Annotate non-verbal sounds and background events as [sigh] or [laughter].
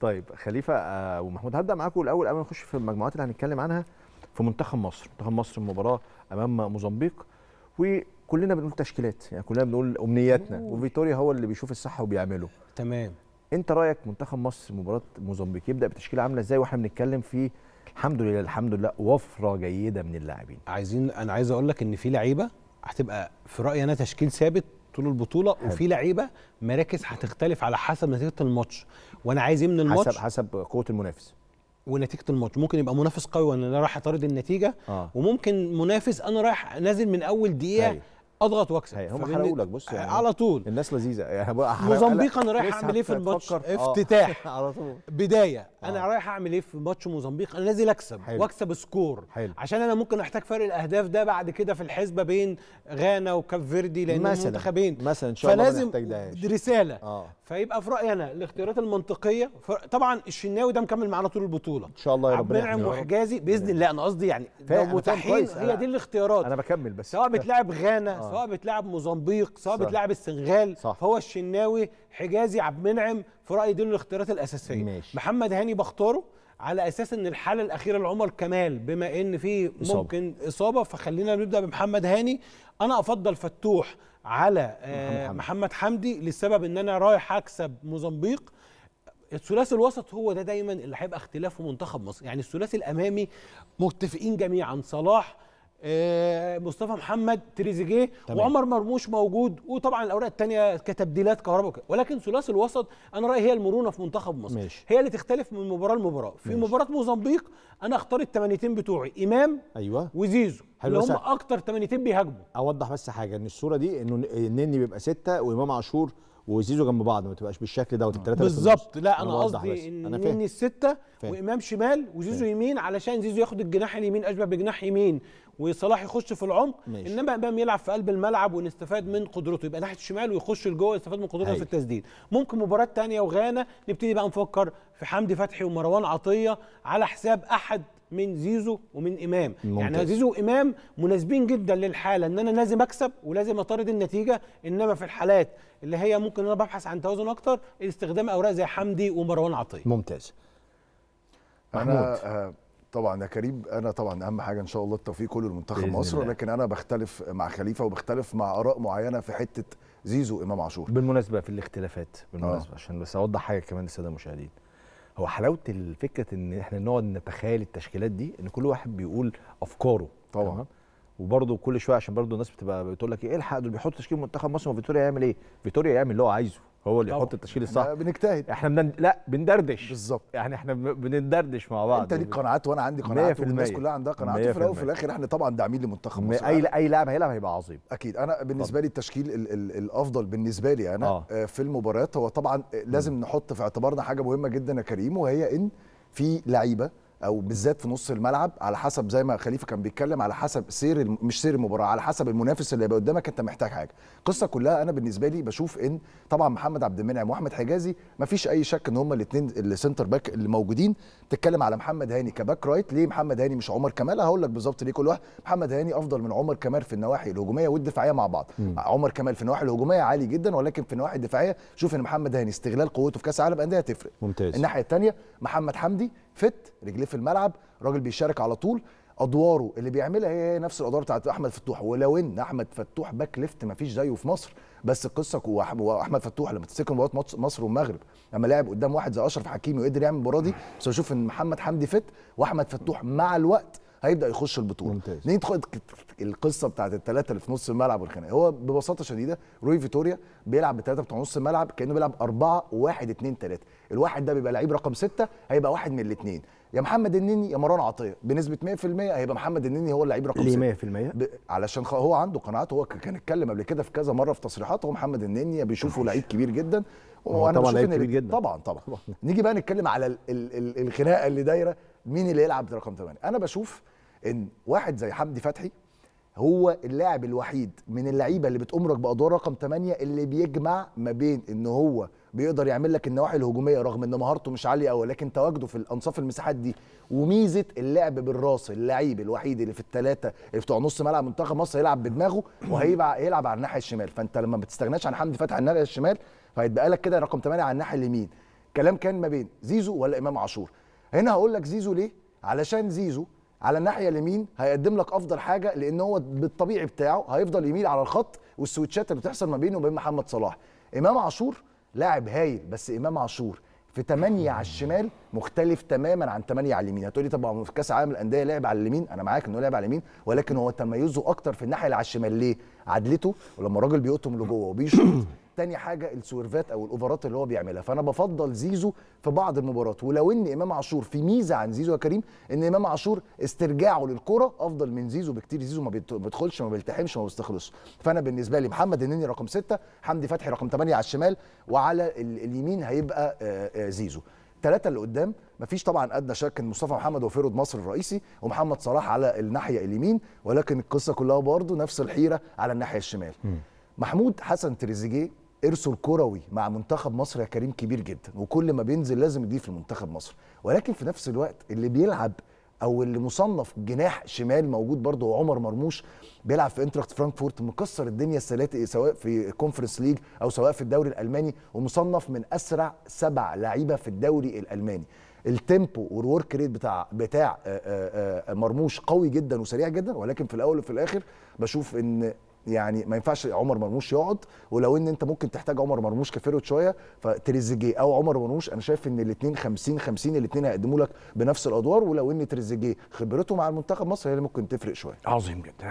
طيب خليفه آه ومحمود هبدا معاكم الاول قبل ما نخش في المجموعات اللي هنتكلم عنها في منتخب مصر منتخب مصر المباراه امام موزمبيق وكلنا بنقول تشكيلات يعني كلنا بنقول امنياتنا وفيتوريا هو اللي بيشوف الصح وبيعمله تمام انت رايك منتخب مصر مباراه موزمبيق يبدا بتشكيله عامله ازاي واحنا بنتكلم في الحمد لله الحمد لله وفره جيده من اللاعبين عايزين انا عايز اقول لك ان في لعيبه هتبقى في رايي انا تشكيل ثابت طول البطوله وفي لعيبه مراكز هتختلف على حسب نتيجه الماتش وانا عايز ايه من الماتش حسب حسب قوه المنافس ونتيجه الماتش ممكن يبقى منافس قوي وانا رايح اطارد النتيجه آه. وممكن منافس انا رايح نازل من اول دقيقه اضغط واكسب هم حرقوا لك بص يعني على طول الناس لذيذه يعني [laughs] موزمبيق انا رايح اعمل ايه في الماتش آه. افتتاح [laughs] على طول بدايه آه. انا رايح اعمل ايه في ماتش موزمبيق انا نازل اكسب واكسب سكور حلو. عشان انا ممكن احتاج فرق الاهداف ده بعد كده في الحسبه بين غانا وكاب فيردي لان مثلا منتخبين مثلا ان شاء الله ما فلازم رساله آه. فيبقى في رايي انا الاختيارات المنطقيه طبعا الشناوي ده مكمل معانا طول البطوله ان شاء الله يا رب نعم وحجازي باذن الله انا قصدي يعني لو متاحين هي دي الاختيارات انا بكمل بس سواء بتلاعب [laughs] غانا آه. آه. سواء بتلعب موزمبيق سواء بتلعب السنغال صح. فهو الشناوي حجازي عبد المنعم في رايي دول الاختيارات الاساسيه ماشي. محمد هاني بختاره على اساس ان الحاله الاخيره لعمر كمال بما ان في ممكن اصابه, إصابة فخلينا نبدا بمحمد هاني انا افضل فتوح على آه، محمد, محمد حمدي لسبب ان انا رايح اكسب موزمبيق الثلاثي الوسط هو ده دا دايما اللي هيبقى اختلاف منتخب مصر يعني الثلاثي الامامي متفقين جميعا صلاح آه، مصطفى محمد تريزيجيه وعمر مرموش موجود وطبعا الاوراق الثانيه كتبديلات كهرباء ولكن ثلاثي الوسط انا رايي هي المرونه في منتخب مصر ماشي. هي اللي تختلف من مباراه لمباراه في ماشي. مباراه موزمبيق انا اختار الثمانيتين بتوعي امام ايوه وزيزو اللي هم اكتر ثمانيتين بيهاجموا اوضح بس حاجه ان الصوره دي انه النني بيبقى سته وامام عاشور وزيزو جنب بعض ما تبقاش بالشكل دوت الثلاثه بالظبط لا انا قصدي ان مني السته فهم. وامام شمال وزيزو فهم. يمين علشان زيزو ياخد الجناح اليمين اشبه بجناح يمين وصلاح يخش في العمق انما امام يلعب في قلب الملعب ونستفاد من قدرته يبقى ناحيه الشمال ويخش لجوه يستفاد من قدرته في أيوه. التسديد ممكن مباراه ثانيه وغانا نبتدي بقى نفكر في حمدي فتحي ومروان عطيه على حساب احد من زيزو ومن امام يعني ممتاز. يعني زيزو وامام مناسبين جدا للحاله ان انا لازم اكسب ولازم اطارد النتيجه انما في الحالات اللي هي ممكن انا ببحث عن توازن اكتر استخدام اوراق زي حمدي ومروان عطيه ممتاز محمود أنا آه، طبعا يا كريم انا طبعا اهم حاجه ان شاء الله التوفيق كله لمنتخب مصر الله. لكن انا بختلف مع خليفه وبختلف مع اراء معينه في حته زيزو امام عاشور بالمناسبه في الاختلافات بالمناسبه آه. عشان بس اوضح حاجه كمان للساده المشاهدين هو حلاوه الفكره ان احنا نقعد نتخيل التشكيلات دي ان كل واحد بيقول افكاره طبعا وبرضه كل شويه عشان برضه الناس بتبقى بتقول لك ايه الحق دول بيحطوا تشكيل منتخب مصر وفيتوريا يعمل ايه؟ فيتوريا يعمل اللي هو عايزه هو اللي يحط التشكيل الصح بنجتهد احنا بنن... لا بندردش بالظبط يعني احنا بندردش مع بعض انت ليك قناعات وانا عندي قناعات والناس كلها عندها قناعات وفي الاول وفي الاخر احنا طبعا داعمين لمنتخب مصر اي اي لاعب هيلعب هيبقى عظيم اكيد انا بالنسبه طبعا. لي التشكيل ال ال الافضل بالنسبه لي انا آه. آه، في المباريات هو طبعا لازم م. نحط في اعتبارنا حاجه مهمه جدا يا كريم وهي ان في لعيبه او بالذات في نص الملعب على حسب زي ما خليفه كان بيتكلم على حسب سير الم... مش سير المباراه على حسب المنافس اللي هيبقى قدامك انت محتاج حاجه القصه كلها انا بالنسبه لي بشوف ان طبعا محمد عبد المنعم واحمد حجازي ما فيش اي شك ان هما الاثنين السنتر باك اللي موجودين تتكلم على محمد هاني كباك رايت ليه محمد هاني مش عمر كمال هقول لك بالظبط ليه كل واحد محمد هاني افضل من عمر كمال في النواحي الهجوميه والدفاعيه مع بعض م. عمر كمال في النواحي الهجوميه عالي جدا ولكن في النواحي الدفاعيه شوف ان محمد هاني استغلال قوته في كاس العالم انديه تفرق ممتاز الناحيه الثانيه محمد حمدي فت رجليه في الملعب راجل بيشارك على طول ادواره اللي بيعملها هي نفس الادوار بتاعت احمد فتوح ولو ان احمد فتوح باك ليفت ما فيش زيه في مصر بس القصه واحمد فتوح لما تفتكر مباراه مصر والمغرب لما لعب قدام واحد زي اشرف حكيمي وقدر يعمل المباراه دي بس بشوف ان محمد حمدي فت واحمد فتوح مع الوقت هيبدا يخش البطوله ممتاز ندخل القصه بتاعت الثلاثه اللي في نص الملعب والخناقه هو ببساطه شديده روي فيتوريا بيلعب بثلاثه بتوع نص الملعب كانه بيلعب 4 1 2 3 الواحد ده بيبقى لعيب رقم 6 هيبقى واحد من الاثنين يا محمد النني يا مروان عطيه بنسبه 100% هيبقى محمد النني هو اللعيب رقم ليه 100% ب... علشان هو عنده قناعات هو كان اتكلم قبل كده في كذا مره في تصريحاته محمد النني بيشوفه لعيب كبير جدا وانا طبعا لعيب كبير جدا طبعا طبعا نيجي بقى نتكلم على ال... ال... ال... الخناقه اللي دايره مين اللي يلعب رقم 8 انا بشوف ان واحد زي حمدي فتحي هو اللاعب الوحيد من اللعيبه اللي بتأمرك بادوار رقم 8 اللي بيجمع ما بين ان هو بيقدر يعمل لك النواحي الهجوميه رغم ان مهارته مش عاليه قوي لكن تواجده في الانصاف المساحات دي وميزه اللعب بالراس اللعيب الوحيد اللي في الثلاثه اللي بتوع نص ملعب منتخب مصر يلعب بدماغه [clears throat] وهيبقى يلعب على الناحيه الشمال فانت لما ما بتستغناش عن حمدي فتحي على الناحيه الشمال فهيتبقى لك كده رقم 8 على الناحيه اليمين كلام كان ما بين زيزو ولا امام عاشور هنا هقول لك زيزو ليه علشان زيزو على الناحيه اليمين هيقدم لك افضل حاجه لان هو بالطبيعي بتاعه هيفضل يميل على الخط والسويتشات اللي بتحصل ما بينه وبين محمد صلاح امام عاشور لاعب هايل بس امام عاشور في 8 على الشمال مختلف تماما عن 8 على اليمين هتقولي طب في كاس العالم للانديه لعب على اليمين انا معاك انه لعب على اليمين ولكن هو تميزه اكتر في الناحيه اللي على الشمال ليه عدلته ولما الراجل بيقطم لجوه وبيشوط تاني حاجه السويرفات او الاوفرات اللي هو بيعملها فانا بفضل زيزو في بعض المباريات ولو ان امام عاشور في ميزه عن زيزو يا كريم ان امام عاشور استرجاعه للكره افضل من زيزو بكتير زيزو ما بيدخلش ما بيلتحمش ما بيستخلصش فانا بالنسبه لي محمد النني رقم ستة حمدي فتحي رقم ثمانية على الشمال وعلى اليمين هيبقى آه، آه، زيزو الثلاثه اللي قدام مفيش طبعا ادنى شك ان مصطفى محمد وفيرود مصر الرئيسي ومحمد صلاح على الناحيه اليمين ولكن القصه كلها برضه نفس الحيره على الناحيه الشمال محمود حسن تريزيجيه ارثه الكروي مع منتخب مصر يا كريم كبير جدا وكل ما بينزل لازم يضيف لمنتخب مصر ولكن في نفس الوقت اللي بيلعب او اللي مصنف جناح شمال موجود برضه عمر مرموش بيلعب في انتراخت فرانكفورت مكسر الدنيا السنه سواء في كونفرنس ليج او سواء في الدوري الالماني ومصنف من اسرع سبع لعيبه في الدوري الالماني التيمبو والورك ريت بتاع بتاع آه، آه، آه، مرموش قوي جدا وسريع جدا ولكن في الاول وفي الاخر بشوف ان يعني ما ينفعش عمر مرموش يقعد ولو ان انت ممكن تحتاج عمر مرموش كفيروت شويه فتريزيجيه او عمر مرموش انا شايف ان الاثنين 50 50 الاثنين هيقدموا لك بنفس الادوار ولو ان تريزيجيه خبرته مع المنتخب مصر هي اللي ممكن تفرق شويه عظيم جدا